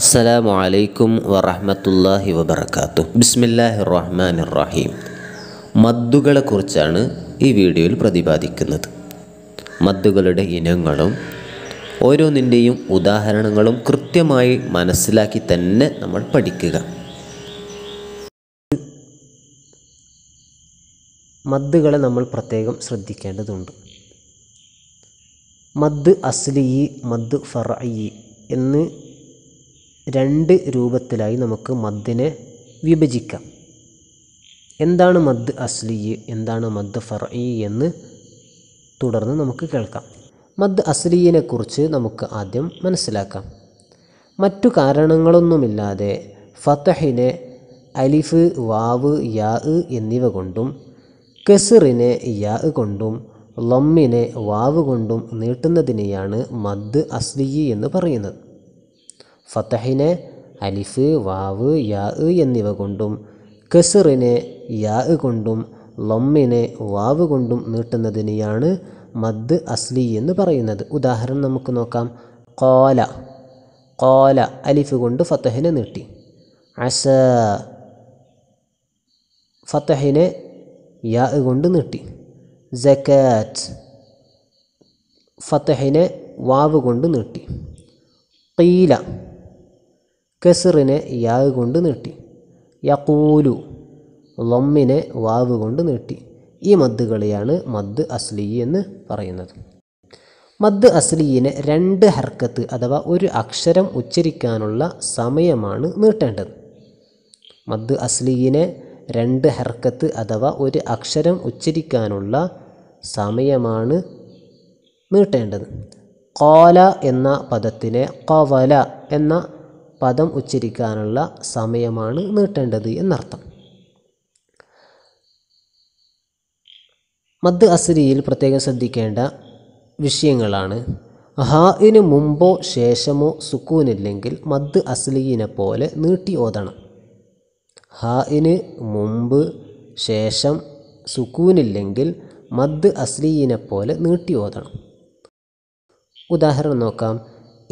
അസ്സലാമു അലൈക്കും വറഹമത്തല്ലാഹി വബർക്കാത്തു ബിസ്മില്ലാഹി റഹ്മാൻ റഹീം മദ്ദുകളെക്കുറിച്ചാണ് ഈ വീഡിയോയിൽ പ്രതിപാദിക്കുന്നത് മദ്ദുകളുടെ ഇനങ്ങളും ഓരോന്നിൻ്റെയും ഉദാഹരണങ്ങളും കൃത്യമായി മനസ്സിലാക്കി തന്നെ നമ്മൾ പഠിക്കുക മദ്ദുകളെ നമ്മൾ പ്രത്യേകം ശ്രദ്ധിക്കേണ്ടതുണ്ട് മദ് അസ്ലി മദ് ഫറയി എന്ന് രണ്ട് രൂപത്തിലായി നമുക്ക് മദ്ദിനെ വിഭജിക്കാം എന്താണ് മദ് അസ്ലി എന്താണ് മദ് ഫർഇ എന്ന് തുടർന്ന് നമുക്ക് കേൾക്കാം മദ് കുറിച്ച് നമുക്ക് ആദ്യം മനസ്സിലാക്കാം മറ്റു കാരണങ്ങളൊന്നുമില്ലാതെ ഫത്തഹിനെ അലിഫ് വാവ് യാ എന്നിവ കൊണ്ടും കെസിറിനെ യാ കൊണ്ടും ലൊമ്മിനെ വാവ് കൊണ്ടും നീട്ടുന്നതിനെയാണ് മദ് അസ്ലിയി എന്ന് പറയുന്നത് ഫത്തഹിനെ അലിഫ് വാവ് യാ എന്നിവ കൊണ്ടും കെസറിനെ യാ കൊണ്ടും ലൊമ്മിനെ വാവ് കൊണ്ടും നീട്ടുന്നതിനെയാണ് മദ് അസ്ലി എന്ന് പറയുന്നത് ഉദാഹരണം നമുക്ക് നോക്കാം കോല കോല അലിഫ് കൊണ്ട് ഫത്തഹിനെ നീട്ടി അസ ഫത്തഹിനെ യാ കൊണ്ട് നീട്ടി ജക്കാറ്റ് ഫത്തഹിനെ വാവ് കൊണ്ട് നീട്ടി കീല കെസറിനെ യാവ് കൊണ്ട് നീട്ടി യക്കൂലു ലൊമ്മിനെ വാവ് കൊണ്ട് നീട്ടി ഈ മദ്ദുകളെയാണ് മദ് അസ്ലി എന്ന് പറയുന്നത് മദ് അസ്ലിയിനെ രണ്ട് ഹർക്കത്ത് അഥവാ ഒരു അക്ഷരം ഉച്ചരിക്കാനുള്ള സമയമാണ് നീട്ടേണ്ടത് മദ് അസ്ലിയിനെ രണ്ട് ഹർക്കത്ത് അഥവാ ഒരു അക്ഷരം ഉച്ചരിക്കാനുള്ള സമയമാണ് നീട്ടേണ്ടത് കോല എന്ന പദത്തിനെ കവല എന്ന പദം ഉച്ചരിക്കാനുള്ള സമയമാണ് നീട്ടേണ്ടത് എന്നർത്ഥം മദ് അസരിയിൽ പ്രത്യേകം ശ്രദ്ധിക്കേണ്ട വിഷയങ്ങളാണ് ഹാഇന് മുമ്പോ ശേഷമോ സുക്കൂനില്ലെങ്കിൽ മദ് അസ്ലീനെ പോലെ നീട്ടി ഓതണം ഹാഇന് മുമ്പ് ശേഷം സുക്കൂനില്ലെങ്കിൽ മദ് അസ്ലീനെ പോലെ നീട്ടി ഓതണം ഉദാഹരണം നോക്കാം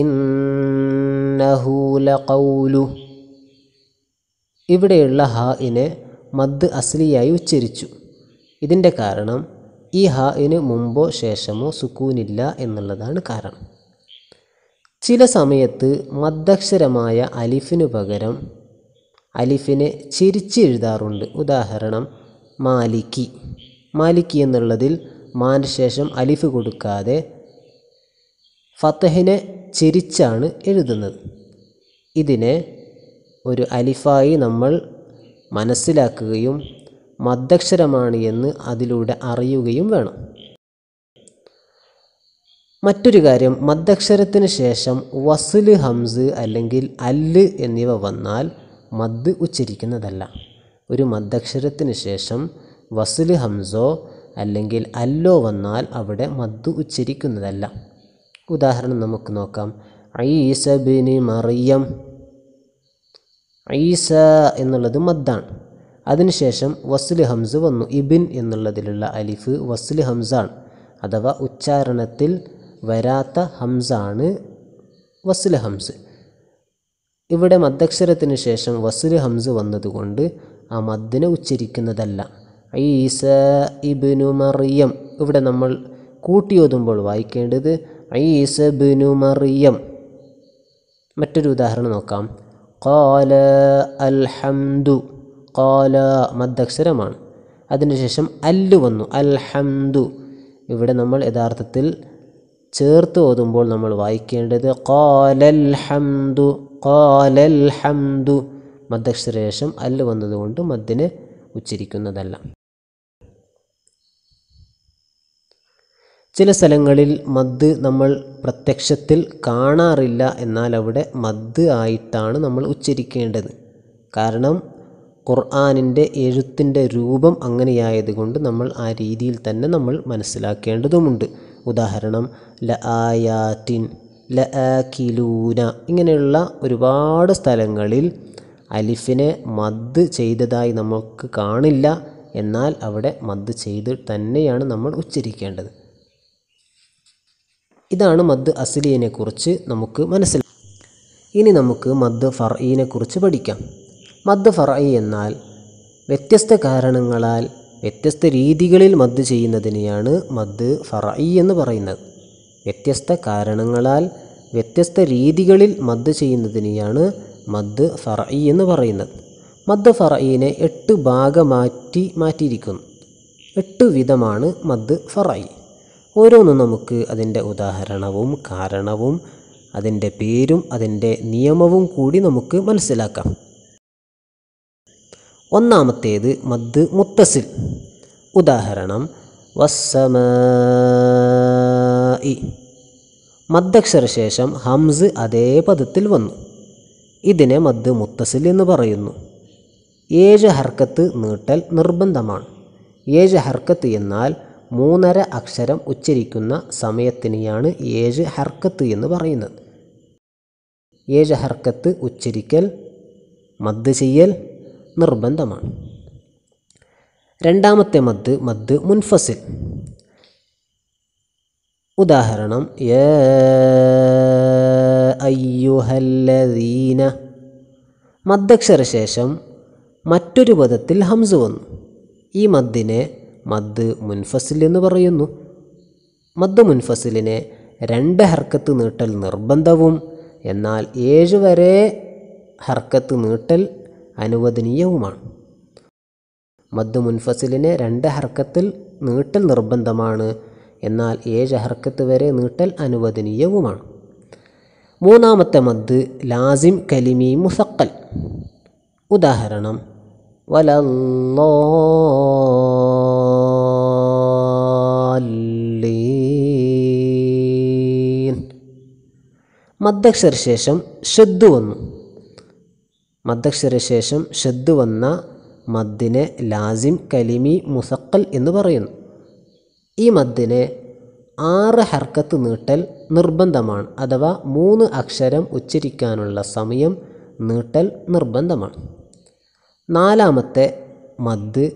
ഇന്നഹു കൗലു ഇവിടെയുള്ള ഹ ഇനെ മദ് അസ്ലിയായി ഉച്ചരിച്ചു ഇതിൻ്റെ കാരണം ഈ ഹ ഇന് മുമ്പോ ശേഷമോ സുക്കൂനില്ല എന്നുള്ളതാണ് കാരണം ചില സമയത്ത് മദ്ദക്ഷരമായ അലിഫിനു പകരം അലിഫിനെ ചിരിച്ചെഴുതാറുണ്ട് ഉദാഹരണം മാലിക്കി മാലിക്കി എന്നുള്ളതിൽ മാന് ശേഷം അലിഫ് കൊടുക്കാതെ ഫത്തഹിനെ ചിരിച്ചാണ് എഴുതുന്നത് ഇതിനെ ഒരു അലിഫായി നമ്മൾ മനസ്സിലാക്കുകയും മദ്ദക്ഷരമാണ് എന്ന് അതിലൂടെ അറിയുകയും വേണം മറ്റൊരു കാര്യം മദ്ദക്ഷരത്തിന് ശേഷം വസുല് ഹംസ് അല്ലെങ്കിൽ അല്ല് എന്നിവ വന്നാൽ മദ് ഉച്ചരിക്കുന്നതല്ല ഒരു മദ്ദക്ഷരത്തിന് ശേഷം വസുല് ഹംസോ അല്ലെങ്കിൽ അല്ലോ വന്നാൽ അവിടെ മദ് ഉച്ചരിക്കുന്നതല്ല ഉദാഹരണം നമുക്ക് നോക്കാം ബിനി മറിയം ഐസ എന്നുള്ളത് മദ്ദാണ് അതിനുശേഷം വസ്ലി ഹംസ് വന്നു ഇബിൻ എന്നുള്ളതിലുള്ള അലിഫ് വസ്ലി ഹംസാണ് അഥവാ ഉച്ചാരണത്തിൽ വരാത്ത ഹംസാണ് വസ്ലി ഹംസ് ഇവിടെ മദ്ദക്ഷരത്തിന് ശേഷം വസ്ലി ഹംസ് വന്നതുകൊണ്ട് ആ മദ്ദിനെ ഉച്ചരിക്കുന്നതല്ല ഐസ ഇബിനു മറിയം ഇവിടെ നമ്മൾ കൂട്ടിയോതുമ്പോൾ വായിക്കേണ്ടത് ഈസബിനു മറിയം മറ്റൊരു ഉദാഹരണം നോക്കാം കോല അൽഹംദു കോല മദ്ദക്ഷരമാണ് അതിനുശേഷം അല്ലു വന്നു അൽഹംദു ഇവിടെ നമ്മൾ യഥാർത്ഥത്തിൽ ചേർത്ത് ഓതുമ്പോൾ നമ്മൾ വായിക്കേണ്ടത് കോലൽ ഹംദു കോലൽ ഹംദു മദ്ദക്ഷരേഷം അല്ല് വന്നതുകൊണ്ട് മദ്ദിനെ ഉച്ചരിക്കുന്നതല്ല ചില സ്ഥലങ്ങളിൽ മദ് നമ്മൾ പ്രത്യക്ഷത്തിൽ കാണാറില്ല എന്നാൽ അവിടെ മദ് ആയിട്ടാണ് നമ്മൾ ഉച്ചരിക്കേണ്ടത് കാരണം ഖുർആാനിൻ്റെ എഴുത്തിൻ്റെ രൂപം അങ്ങനെയായതുകൊണ്ട് നമ്മൾ ആ രീതിയിൽ തന്നെ നമ്മൾ മനസ്സിലാക്കേണ്ടതുമുണ്ട് ഉദാഹരണം ല ആയാറ്റിൻ ല കിലൂന ഇങ്ങനെയുള്ള ഒരുപാട് സ്ഥലങ്ങളിൽ അലിഫിനെ മദ് ചെയ്തതായി നമുക്ക് കാണില്ല എന്നാൽ അവിടെ മദ് ചെയ്ത് തന്നെയാണ് നമ്മൾ ഉച്ചരിക്കേണ്ടത് ഇതാണ് മദ് കുറിച്ച് നമുക്ക് മനസ്സിലാക്കാം ഇനി നമുക്ക് മദ് കുറിച്ച് പഠിക്കാം മദ് ഫർഈ എന്നാൽ വ്യത്യസ്ത കാരണങ്ങളാൽ വ്യത്യസ്ത രീതികളിൽ മദ് ചെയ്യുന്നതിനെയാണ് മദ് ഫർഈ എന്ന് പറയുന്നത് വ്യത്യസ്ത കാരണങ്ങളാൽ വ്യത്യസ്ത രീതികളിൽ മദ് ചെയ്യുന്നതിനെയാണ് മദ് ഫർഈ എന്ന് പറയുന്നത് മദ് ഫർഈനെ എട്ട് ഭാഗമാറ്റി മാറ്റിയിരിക്കുന്നു എട്ട് വിധമാണ് മദ് ഫർഈ ഓരോന്നും നമുക്ക് അതിൻ്റെ ഉദാഹരണവും കാരണവും അതിൻ്റെ പേരും അതിൻ്റെ നിയമവും കൂടി നമുക്ക് മനസ്സിലാക്കാം ഒന്നാമത്തേത് മദ് മുത്തസിൽ ഉദാഹരണം വസ്സമായി മദ്ദക്ഷരശേഷം ഹംസ് അതേ പദത്തിൽ വന്നു ഇതിനെ മദ് മുത്തസിൽ എന്ന് പറയുന്നു ഏഴ് ഹർക്കത്ത് നീട്ടൽ നിർബന്ധമാണ് ഏഴ് ഹർക്കത്ത് എന്നാൽ മൂന്നര അക്ഷരം ഉച്ചരിക്കുന്ന സമയത്തിനെയാണ് ഏഴ് ഹർക്കത്ത് എന്ന് പറയുന്നത് ഏഴ് ഹർക്കത്ത് ഉച്ചരിക്കൽ മദ് ചെയ്യൽ നിർബന്ധമാണ് രണ്ടാമത്തെ മദ് മദ് മുൻഫസിൽ ഉദാഹരണം അയ്യുഹല്ലദീന മദ്ദക്ഷരശേഷം മറ്റൊരു പദത്തിൽ ഹംസ് വന്നു ഈ മദ്ദിനെ മദ് മുൻഫസിൽ എന്ന് പറയുന്നു മദ് മുൻഫസിലിനെ രണ്ട് ഹർക്കത്ത് നീട്ടൽ നിർബന്ധവും എന്നാൽ ഏഴ് വരെ ഹർക്കത്ത് നീട്ടൽ അനുവദനീയവുമാണ് മദ് മുൻഫസിലിനെ രണ്ട് ഹർക്കത്തിൽ നീട്ടൽ നിർബന്ധമാണ് എന്നാൽ ഏഴ് ഹർക്കത്ത് വരെ നീട്ടൽ അനുവദനീയവുമാണ് മൂന്നാമത്തെ മദ് ലാസിം കലിമി മുസക്കൽ ഉദാഹരണം വലല്ലോ മദ്ദക്ഷര ശേഷം ഷെദ്ദു വന്നു മദ്ദക്ഷര ശേഷം വന്ന മദ്ദിനെ ലാസിം കലിമി മുസക്കൽ എന്ന് പറയുന്നു ഈ മദ്ദിനെ ആറ് ഹർക്കത്ത് നീട്ടൽ നിർബന്ധമാണ് അഥവാ മൂന്ന് അക്ഷരം ഉച്ചരിക്കാനുള്ള സമയം നീട്ടൽ നിർബന്ധമാണ് നാലാമത്തെ മദ്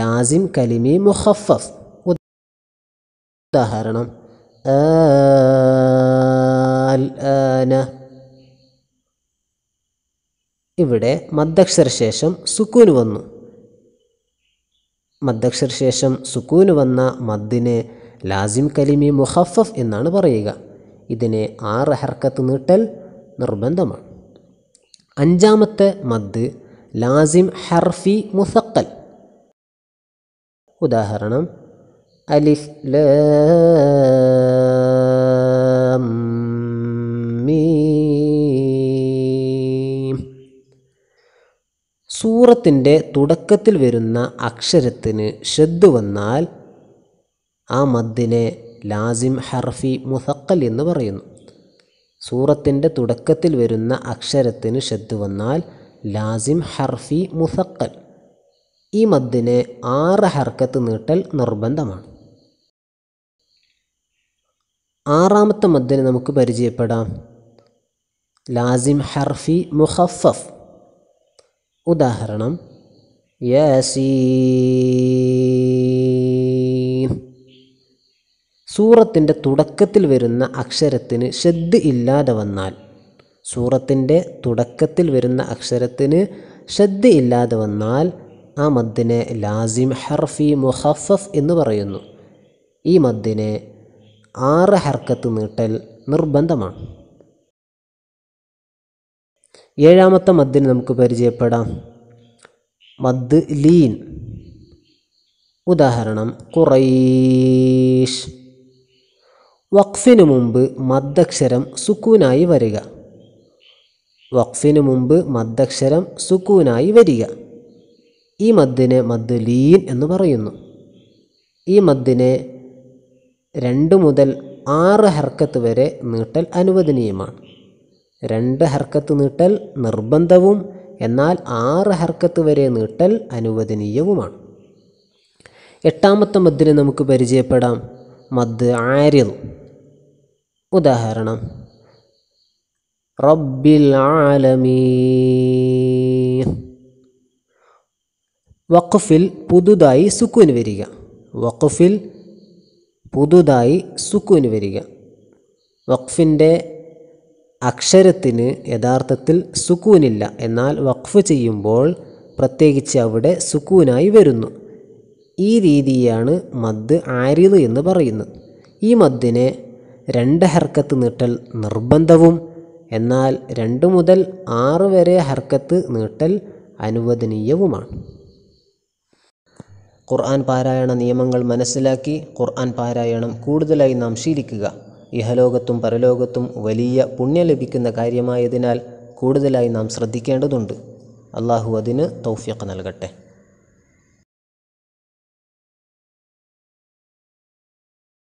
ലാസിം കലിമി മുഹഫഫ് ഉദാഹരണം അൽആന ഇവിടെ മദ്ദക്ഷര ശേഷം സുക്കൂന് വന്നു മദ്ദക്ഷര ശേഷം സുക്കൂന് വന്ന മദ്ദിനെ ലാസിം കലിമി മുഹഫഫ് എന്നാണ് പറയുക ഇതിനെ ആറ് ഹർക്കത്ത് നീട്ടൽ നിർബന്ധമാണ് അഞ്ചാമത്തെ മദ് ലാസിം ഹർഫി മുസക്കൽ ഉദാഹരണം അലിഫ് ല സൂറത്തിൻ്റെ തുടക്കത്തിൽ വരുന്ന അക്ഷരത്തിന് ഷെദ് വന്നാൽ ആ മദ്ദിനെ ലാസിം ഹർഫി മുസക്കൽ എന്ന് പറയുന്നു സൂറത്തിൻ്റെ തുടക്കത്തിൽ വരുന്ന അക്ഷരത്തിന് ഷെദ് വന്നാൽ ലാസിം ഹർഫി മുസക്കൽ ഈ മദ്ദിനെ ആറ് ഹർക്കത്ത് നീട്ടൽ നിർബന്ധമാണ് ആറാമത്തെ മദ്ദിനെ നമുക്ക് പരിചയപ്പെടാം ലാസിം ഹർഫി മുഹഫഫ് ഉദാഹരണം സൂറത്തിൻ്റെ തുടക്കത്തിൽ വരുന്ന അക്ഷരത്തിന് ഷെദ് ഇല്ലാതെ വന്നാൽ സൂറത്തിൻ്റെ തുടക്കത്തിൽ വരുന്ന അക്ഷരത്തിന് ഷെദ് ഇല്ലാതെ വന്നാൽ ആ മദ്ദിനെ ലാസിം ഹർഫി മുഹഫഫ് എന്ന് പറയുന്നു ഈ മദ്ദിനെ ആറ് ഹർക്കത്ത് നീട്ടൽ നിർബന്ധമാണ് ഏഴാമത്തെ മദ്ദിന് നമുക്ക് പരിചയപ്പെടാം മദ് ലീൻ ഉദാഹരണം കുറൈഷ് വഖഫിനു മുമ്പ് മദ്ദക്ഷരം സുക്കൂനായി വരിക വഖഫിനു മുമ്പ് മദ്ദക്ഷരം സുക്കൂനായി വരിക ഈ മദ്ദിനെ മദ് ലീൻ എന്ന് പറയുന്നു ഈ മദ്ദിനെ രണ്ട് മുതൽ ആറ് ഹർക്കത്ത് വരെ നീട്ടൽ അനുവദനീയമാണ് രണ്ട് ഹർക്കത്ത് നീട്ടൽ നിർബന്ധവും എന്നാൽ ആറ് ഹർക്കത്ത് വരെ നീട്ടൽ അനുവദനീയവുമാണ് എട്ടാമത്തെ മദ്ദിനെ നമുക്ക് പരിചയപ്പെടാം മദ് ആര്യതു ഉദാഹരണം റബ്ബിൽ ആലമീൻ വഖഫിൽ പുതുതായി സുക്കൂന് വരിക വഖഫിൽ പുതുതായി സുക്കൂന് വരിക വഖഫിൻ്റെ അക്ഷരത്തിന് യഥാർത്ഥത്തിൽ സുക്കൂനില്ല എന്നാൽ വഖഫ് ചെയ്യുമ്പോൾ പ്രത്യേകിച്ച് അവിടെ സുക്കൂനായി വരുന്നു ഈ രീതിയാണ് മദ് ആരിദ് എന്ന് പറയുന്നത് ഈ മദ്ദിനെ രണ്ട് ഹർക്കത്ത് നീട്ടൽ നിർബന്ധവും എന്നാൽ രണ്ട് മുതൽ ആറ് വരെ ഹർക്കത്ത് നീട്ടൽ അനുവദനീയവുമാണ് ഖുർആൻ പാരായണ നിയമങ്ങൾ മനസ്സിലാക്കി ഖുർആൻ പാരായണം കൂടുതലായി നാം ശീലിക്കുക ഇഹലോകത്തും പരലോകത്തും വലിയ പുണ്യം ലഭിക്കുന്ന കാര്യമായതിനാൽ കൂടുതലായി നാം ശ്രദ്ധിക്കേണ്ടതുണ്ട് അള്ളാഹു അതിന് തൗഫിയക്ക് നൽകട്ടെ